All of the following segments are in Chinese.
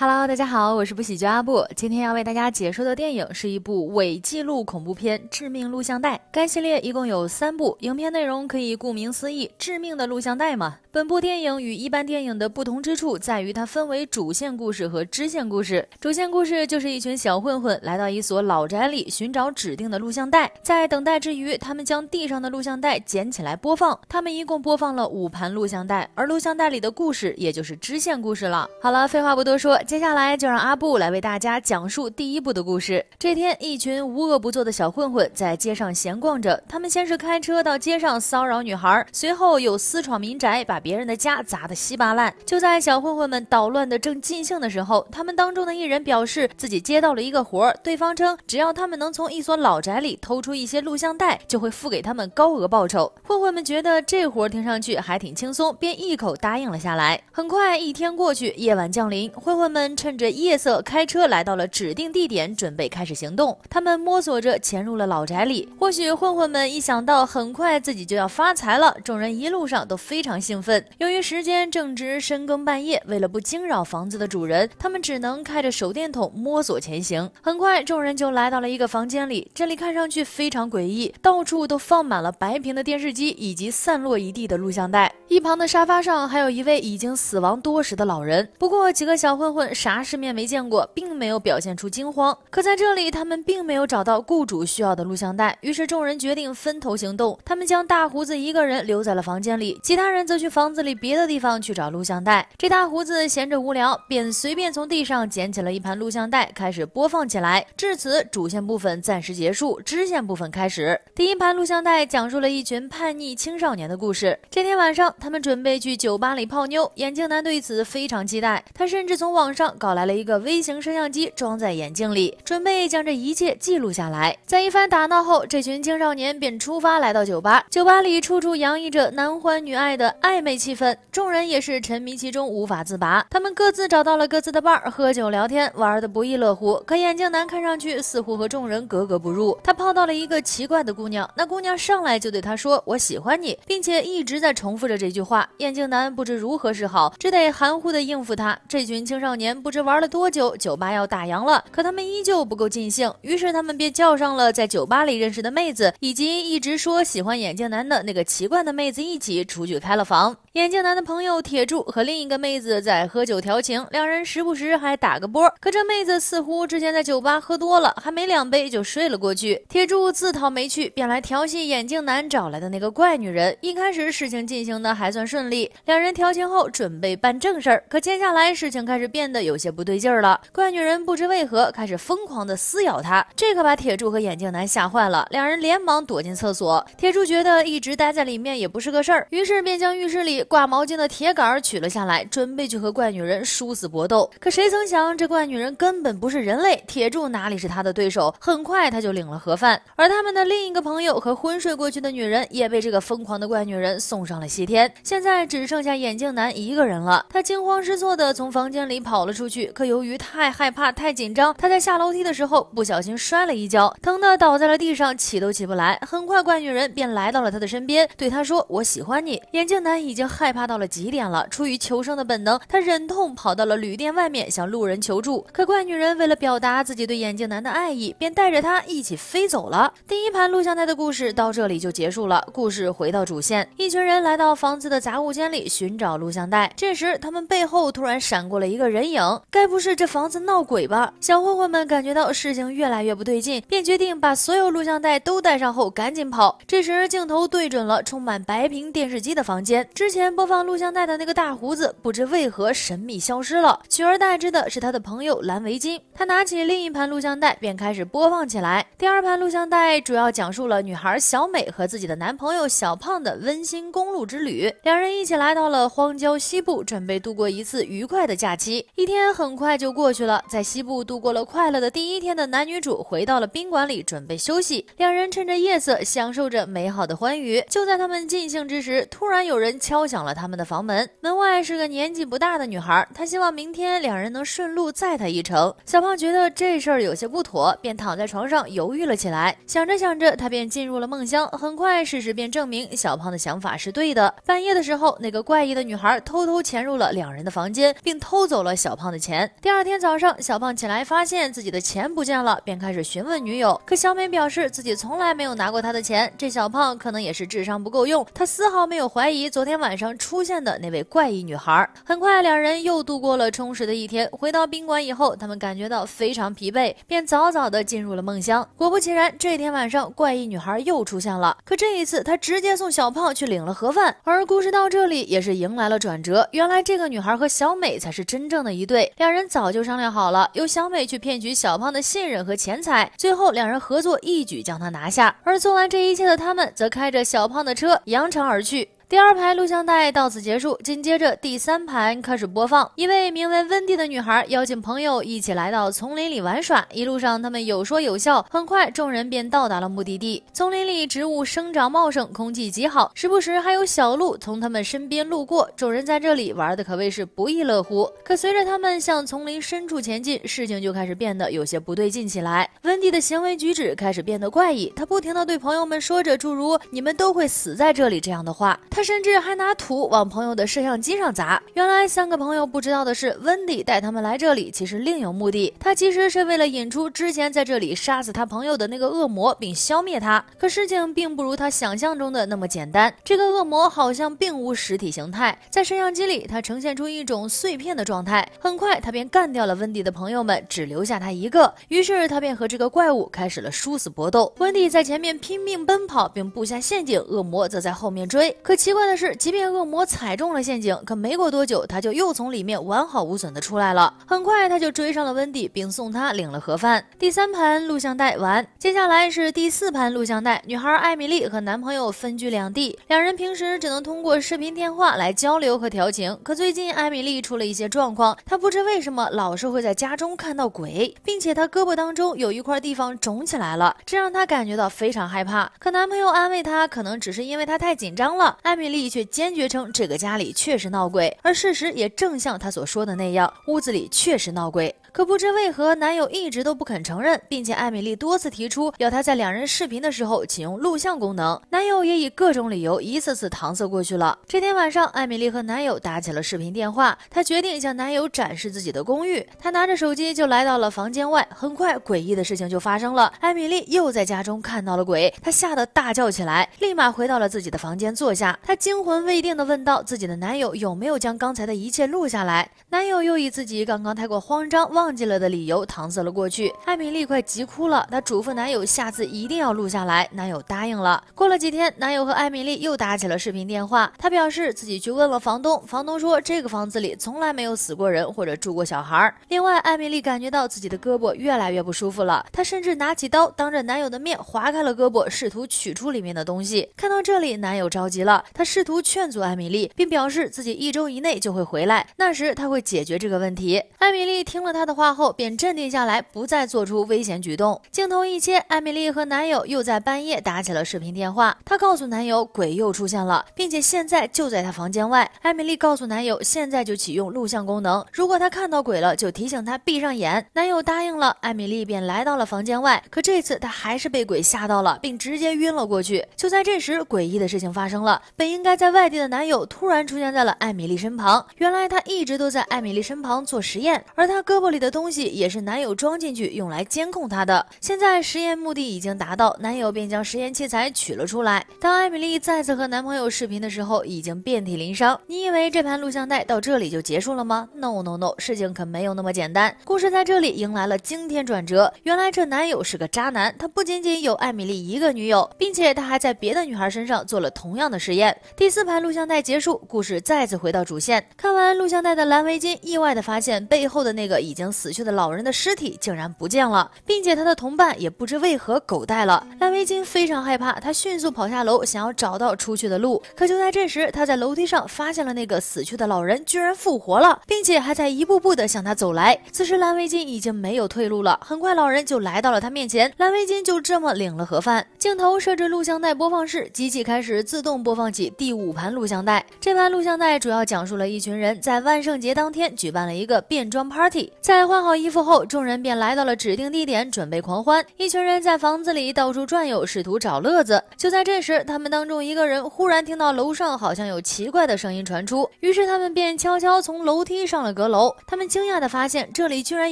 Hello，大家好，我是不喜就阿布。今天要为大家解说的电影是一部伪纪录恐怖片《致命录像带》，该系列一共有三部，影片内容可以顾名思义，致命的录像带嘛。本部电影与一般电影的不同之处在于，它分为主线故事和支线故事。主线故事就是一群小混混来到一所老宅里寻找指定的录像带，在等待之余，他们将地上的录像带捡起来播放。他们一共播放了五盘录像带，而录像带里的故事也就是支线故事了。好了，废话不多说。接下来就让阿布来为大家讲述第一部的故事。这天，一群无恶不作的小混混在街上闲逛着。他们先是开车到街上骚扰女孩，随后又私闯民宅，把别人的家砸得稀巴烂。就在小混混们捣乱的正尽兴的时候，他们当中的一人表示自己接到了一个活儿，对方称只要他们能从一所老宅里偷出一些录像带，就会付给他们高额报酬。混混们觉得这活儿听上去还挺轻松，便一口答应了下来。很快一天过去，夜晚降临，混混们。们趁着夜色开车来到了指定地点，准备开始行动。他们摸索着潜入了老宅里。或许混混们一想到很快自己就要发财了，众人一路上都非常兴奋。由于时间正值深更半夜，为了不惊扰房子的主人，他们只能开着手电筒摸索前行。很快，众人就来到了一个房间里，这里看上去非常诡异，到处都放满了白屏的电视机以及散落一地的录像带。一旁的沙发上还有一位已经死亡多时的老人。不过几个小混混。啥世面没见过，并没有表现出惊慌。可在这里，他们并没有找到雇主需要的录像带。于是众人决定分头行动。他们将大胡子一个人留在了房间里，其他人则去房子里别的地方去找录像带。这大胡子闲着无聊，便随便从地上捡起了一盘录像带，开始播放起来。至此，主线部分暂时结束，支线部分开始。第一盘录像带讲述了一群叛逆青少年的故事。这天晚上，他们准备去酒吧里泡妞。眼镜男对此非常期待，他甚至从网上。上搞来了一个微型摄像机，装在眼镜里，准备将这一切记录下来。在一番打闹后，这群青少年便出发来到酒吧。酒吧里处处洋溢着男欢女爱的暧昧气氛，众人也是沉迷其中无法自拔。他们各自找到了各自的伴儿，喝酒聊天，玩的不亦乐乎。可眼镜男看上去似乎和众人格格不入。他泡到了一个奇怪的姑娘，那姑娘上来就对他说：“我喜欢你”，并且一直在重复着这句话。眼镜男不知如何是好，只得含糊的应付他。这群青少年。不知玩了多久，酒吧要打烊了，可他们依旧不够尽兴，于是他们便叫上了在酒吧里认识的妹子，以及一直说喜欢眼镜男的那个奇怪的妹子一起出去开了房。眼镜男的朋友铁柱和另一个妹子在喝酒调情，两人时不时还打个啵。可这妹子似乎之前在酒吧喝多了，还没两杯就睡了过去。铁柱自讨没趣，便来调戏眼镜男找来的那个怪女人。一开始事情进行的还算顺利，两人调情后准备办正事儿，可接下来事情开始变。真的有些不对劲儿了，怪女人不知为何开始疯狂的撕咬他，这可把铁柱和眼镜男吓坏了，两人连忙躲进厕所。铁柱觉得一直待在里面也不是个事儿，于是便将浴室里挂毛巾的铁杆取了下来，准备去和怪女人殊死搏斗。可谁曾想，这怪女人根本不是人类，铁柱哪里是他的对手？很快他就领了盒饭。而他们的另一个朋友和昏睡过去的女人也被这个疯狂的怪女人送上了西天。现在只剩下眼镜男一个人了，他惊慌失措的从房间里跑。跑了出去，可由于太害怕、太紧张，他在下楼梯的时候不小心摔了一跤，疼得倒在了地上，起都起不来。很快，怪女人便来到了他的身边，对他说：“我喜欢你。”眼镜男已经害怕到了极点了，出于求生的本能，他忍痛跑到了旅店外面向路人求助。可怪女人为了表达自己对眼镜男的爱意，便带着他一起飞走了。第一盘录像带的故事到这里就结束了。故事回到主线，一群人来到房子的杂物间里寻找录像带，这时他们背后突然闪过了一个人。影该不是这房子闹鬼吧？小混混们感觉到事情越来越不对劲，便决定把所有录像带都带上后赶紧跑。这时镜头对准了充满白屏电视机的房间。之前播放录像带的那个大胡子不知为何神秘消失了，取而代之的是他的朋友蓝围巾。他拿起另一盘录像带便开始播放起来。第二盘录像带主要讲述了女孩小美和自己的男朋友小胖的温馨公路之旅。两人一起来到了荒郊西部，准备度过一次愉快的假期。一天很快就过去了，在西部度过了快乐的第一天的男女主回到了宾馆里，准备休息。两人趁着夜色享受着美好的欢愉。就在他们尽兴之时，突然有人敲响了他们的房门。门外是个年纪不大的女孩，她希望明天两人能顺路载她一程。小胖觉得这事儿有些不妥，便躺在床上犹豫了起来。想着想着，他便进入了梦乡。很快，事实便证明小胖的想法是对的。半夜的时候，那个怪异的女孩偷偷潜入了两人的房间，并偷走了小。小胖的钱。第二天早上，小胖起来发现自己的钱不见了，便开始询问女友。可小美表示自己从来没有拿过他的钱。这小胖可能也是智商不够用，他丝毫没有怀疑昨天晚上出现的那位怪异女孩。很快，两人又度过了充实的一天。回到宾馆以后，他们感觉到非常疲惫，便早早的进入了梦乡。果不其然，这天晚上怪异女孩又出现了。可这一次，她直接送小胖去领了盒饭。而故事到这里也是迎来了转折。原来，这个女孩和小美才是真正的。一对两人早就商量好了，由小美去骗取小胖的信任和钱财，最后两人合作一举将他拿下。而做完这一切的他们，则开着小胖的车扬长而去。第二排录像带到此结束，紧接着第三盘开始播放。一位名为温蒂的女孩邀请朋友一起来到丛林里玩耍。一路上，他们有说有笑，很快众人便到达了目的地。丛林里植物生长茂盛，空气极好，时不时还有小鹿从他们身边路过。众人在这里玩的可谓是不亦乐乎。可随着他们向丛林深处前进，事情就开始变得有些不对劲起来。温蒂的行为举止开始变得怪异，她不停的对朋友们说着诸如“你们都会死在这里”这样的话。他甚至还拿土往朋友的摄像机上砸。原来三个朋友不知道的是，温迪带他们来这里其实另有目的。他其实是为了引出之前在这里杀死他朋友的那个恶魔，并消灭他。可事情并不如他想象中的那么简单。这个恶魔好像并无实体形态，在摄像机里，他呈现出一种碎片的状态。很快，他便干掉了温迪的朋友们，只留下他一个。于是他便和这个怪物开始了殊死搏斗。温迪在前面拼命奔跑，并布下陷阱，恶魔则在后面追。可奇怪的是，即便恶魔踩中了陷阱，可没过多久他就又从里面完好无损地出来了。很快他就追上了温蒂，并送她领了盒饭。第三盘录像带完，接下来是第四盘录像带。女孩艾米丽和男朋友分居两地，两人平时只能通过视频电话来交流和调情。可最近艾米丽出了一些状况，她不知为什么老是会在家中看到鬼，并且她胳膊当中有一块地方肿起来了，这让她感觉到非常害怕。可男朋友安慰她，可能只是因为她太紧张了。艾。米莉却坚决称这个家里确实闹鬼，而事实也正像他所说的那样，屋子里确实闹鬼。可不知为何，男友一直都不肯承认，并且艾米丽多次提出要他在两人视频的时候启用录像功能，男友也以各种理由一次次搪塞过去了。这天晚上，艾米丽和男友打起了视频电话，她决定向男友展示自己的公寓。她拿着手机就来到了房间外，很快诡异的事情就发生了。艾米丽又在家中看到了鬼，她吓得大叫起来，立马回到了自己的房间坐下。她惊魂未定地问道：“自己的男友有没有将刚才的一切录下来？”男友又以自己刚刚太过慌张。忘记了的理由搪塞了过去，艾米丽快急哭了。她嘱咐男友下次一定要录下来。男友答应了。过了几天，男友和艾米丽又打起了视频电话。他表示自己去问了房东，房东说这个房子里从来没有死过人或者住过小孩。另外，艾米丽感觉到自己的胳膊越来越不舒服了。她甚至拿起刀当着男友的面划开了胳膊，试图取出里面的东西。看到这里，男友着急了，他试图劝阻艾米丽，并表示自己一周以内就会回来，那时他会解决这个问题。艾米丽听了他。的话后便镇定下来，不再做出危险举动。镜头一切，艾米丽和男友又在半夜打起了视频电话。她告诉男友，鬼又出现了，并且现在就在她房间外。艾米丽告诉男友，现在就启用录像功能，如果他看到鬼了，就提醒他闭上眼。男友答应了，艾米丽便来到了房间外。可这次她还是被鬼吓到了，并直接晕了过去。就在这时，诡异的事情发生了，本应该在外地的男友突然出现在了艾米丽身旁。原来他一直都在艾米丽身旁做实验，而他胳膊里。的东西也是男友装进去用来监控她的。现在实验目的已经达到，男友便将实验器材取了出来。当艾米丽再次和男朋友视频的时候，已经遍体鳞伤。你以为这盘录像带到这里就结束了吗？No No No，事情可没有那么简单。故事在这里迎来了惊天转折。原来这男友是个渣男，他不仅仅有艾米丽一个女友，并且他还在别的女孩身上做了同样的实验。第四盘录像带结束，故事再次回到主线。看完录像带的蓝围巾意外的发现背后的那个已经。死去的老人的尸体竟然不见了，并且他的同伴也不知为何狗带了。蓝围巾非常害怕，他迅速跑下楼，想要找到出去的路。可就在这时，他在楼梯上发现了那个死去的老人，居然复活了，并且还在一步步的向他走来。此时，蓝围巾已经没有退路了。很快，老人就来到了他面前，蓝围巾就这么领了盒饭。镜头设置录像带播放室，机器开始自动播放起第五盘录像带。这盘录像带主要讲述了一群人在万圣节当天举办了一个变装 party，在在换好衣服后，众人便来到了指定地点，准备狂欢。一群人在房子里到处转悠，试图找乐子。就在这时，他们当中一个人忽然听到楼上好像有奇怪的声音传出，于是他们便悄悄从楼梯上了阁楼。他们惊讶地发现，这里居然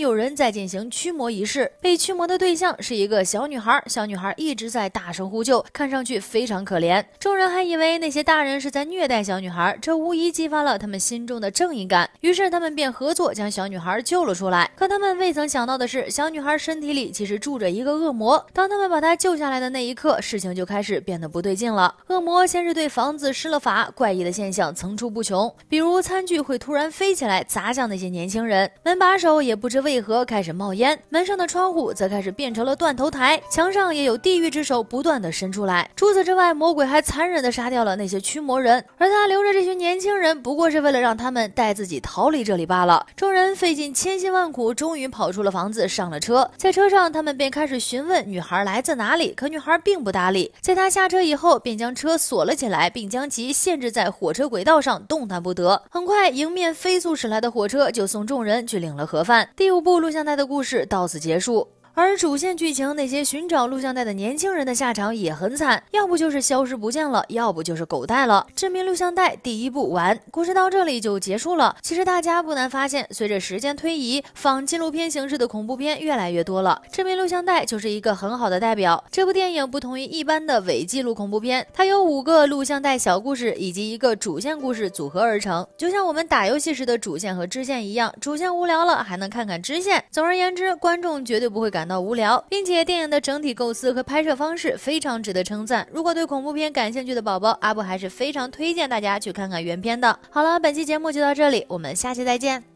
有人在进行驱魔仪式。被驱魔的对象是一个小女孩，小女孩一直在大声呼救，看上去非常可怜。众人还以为那些大人是在虐待小女孩，这无疑激发了他们心中的正义感。于是他们便合作将小女孩救了出来。可他们未曾想到的是，小女孩身体里其实住着一个恶魔。当他们把她救下来的那一刻，事情就开始变得不对劲了。恶魔先是对房子施了法，怪异的现象层出不穷，比如餐具会突然飞起来砸向那些年轻人，门把手也不知为何开始冒烟，门上的窗户则开始变成了断头台，墙上也有地狱之手不断的伸出来。除此之外，魔鬼还残忍的杀掉了那些驱魔人，而他留着这群年轻人，不过是为了让他们带自己逃离这里罢了。众人费尽千辛万。痛苦终于跑出了房子，上了车。在车上，他们便开始询问女孩来自哪里，可女孩并不搭理。在她下车以后，便将车锁了起来，并将其限制在火车轨道上，动弹不得。很快，迎面飞速驶来的火车就送众人去领了盒饭。第五部录像带的故事到此结束。而主线剧情那些寻找录像带的年轻人的下场也很惨，要不就是消失不见了，要不就是狗带了。《致命录像带》第一部完，故事到这里就结束了。其实大家不难发现，随着时间推移，仿纪录片形式的恐怖片越来越多了，《致命录像带》就是一个很好的代表。这部电影不同于一般的伪纪录恐怖片，它由五个录像带小故事以及一个主线故事组合而成，就像我们打游戏时的主线和支线一样，主线无聊了还能看看支线。总而言之，观众绝对不会感。到无聊，并且电影的整体构思和拍摄方式非常值得称赞。如果对恐怖片感兴趣的宝宝，阿布还是非常推荐大家去看看原片的。好了，本期节目就到这里，我们下期再见。